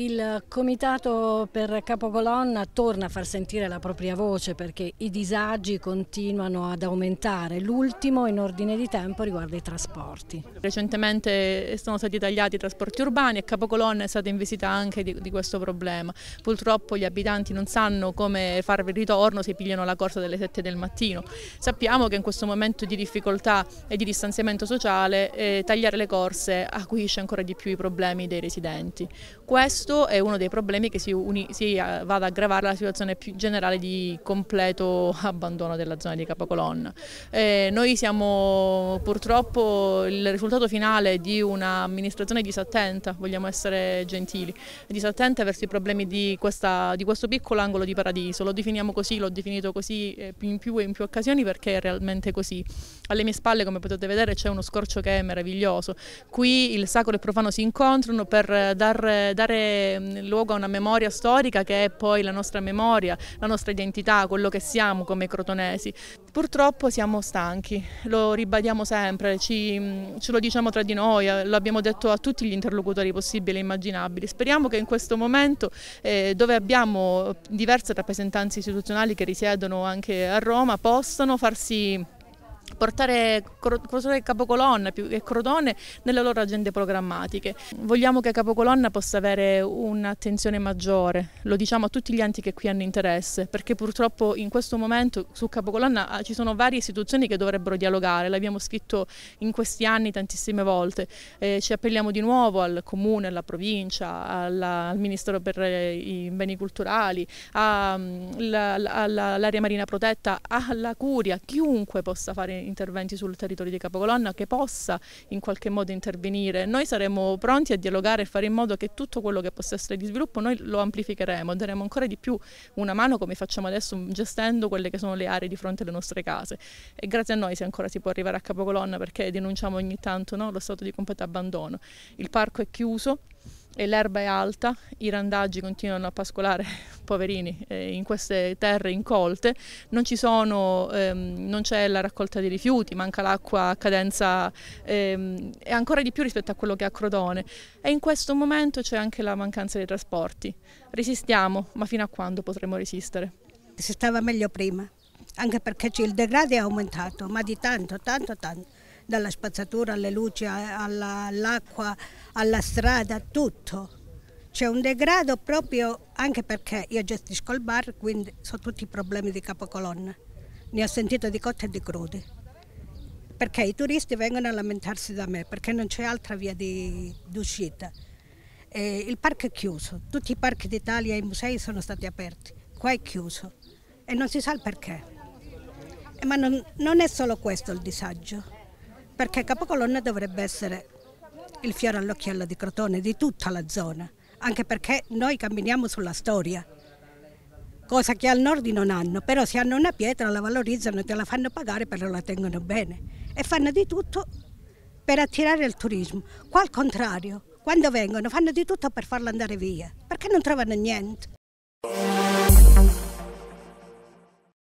Il Comitato per Capocolonna torna a far sentire la propria voce perché i disagi continuano ad aumentare. L'ultimo in ordine di tempo riguarda i trasporti. Recentemente sono stati tagliati i trasporti urbani e Capocolonna è stata in visita anche di, di questo problema. Purtroppo gli abitanti non sanno come farvi ritorno se pigliano la corsa delle 7 del mattino. Sappiamo che in questo momento di difficoltà e di distanziamento sociale eh, tagliare le corse acuisce ancora di più i problemi dei residenti. Questo questo è uno dei problemi che si, uni, si eh, va ad aggravare la situazione più generale di completo abbandono della zona di Capocolonna. Eh, noi siamo purtroppo il risultato finale di un'amministrazione disattenta, vogliamo essere gentili, disattenta verso i problemi di, questa, di questo piccolo angolo di paradiso, lo definiamo così, l'ho definito così eh, in più e in più occasioni perché è realmente così. Alle mie spalle come potete vedere c'è uno scorcio che è meraviglioso, qui il sacro e il profano si incontrano per eh, dare, dare dare mm, luogo a una memoria storica che è poi la nostra memoria, la nostra identità, quello che siamo come crotonesi. Purtroppo siamo stanchi, lo ribadiamo sempre, ci, mm, ce lo diciamo tra di noi, eh, lo abbiamo detto a tutti gli interlocutori possibili e immaginabili. Speriamo che in questo momento, eh, dove abbiamo diverse rappresentanze istituzionali che risiedono anche a Roma, possano farsi portare Crotone Capocolonna e Crotone nelle loro agende programmatiche. Vogliamo che Capocolonna possa avere un'attenzione maggiore, lo diciamo a tutti gli enti che qui hanno interesse, perché purtroppo in questo momento su Capocolonna ah, ci sono varie istituzioni che dovrebbero dialogare, l'abbiamo scritto in questi anni tantissime volte, eh, ci appelliamo di nuovo al comune, alla provincia, alla, al Ministero per i beni culturali, mm, all'area marina protetta, alla curia, chiunque possa fare interventi sul territorio di Capocolonna che possa in qualche modo intervenire. Noi saremo pronti a dialogare e fare in modo che tutto quello che possa essere di sviluppo noi lo amplificheremo, daremo ancora di più una mano come facciamo adesso gestendo quelle che sono le aree di fronte alle nostre case. E grazie a noi se ancora si può arrivare a Capocolonna perché denunciamo ogni tanto no, lo stato di completo abbandono. Il parco è chiuso e l'erba è alta, i randaggi continuano a pascolare poverini, eh, in queste terre incolte non ehm, c'è ehm, la raccolta dei rifiuti, manca l'acqua a cadenza ehm, e ancora di più rispetto a quello che è a Crodone. E in questo momento c'è anche la mancanza dei trasporti. Resistiamo, ma fino a quando potremo resistere? Si stava meglio prima, anche perché il degrado è aumentato, ma di tanto, tanto, tanto, dalla spazzatura alle luci, all'acqua, alla strada, tutto c'è un degrado proprio anche perché io gestisco il bar, quindi so tutti i problemi di capocolonna. Ne ho sentito di cotte e di crude. Perché i turisti vengono a lamentarsi da me, perché non c'è altra via d'uscita. il parco è chiuso, tutti i parchi d'Italia e i musei sono stati aperti, qua è chiuso e non si sa il perché. Eh, ma non, non è solo questo il disagio, perché Capocolonna dovrebbe essere il fiore all'occhiello di Crotone, di tutta la zona anche perché noi camminiamo sulla storia, cosa che al nord non hanno, però se hanno una pietra la valorizzano, te la fanno pagare, però la tengono bene e fanno di tutto per attirare il turismo. Qua al contrario, quando vengono fanno di tutto per farla andare via, perché non trovano niente.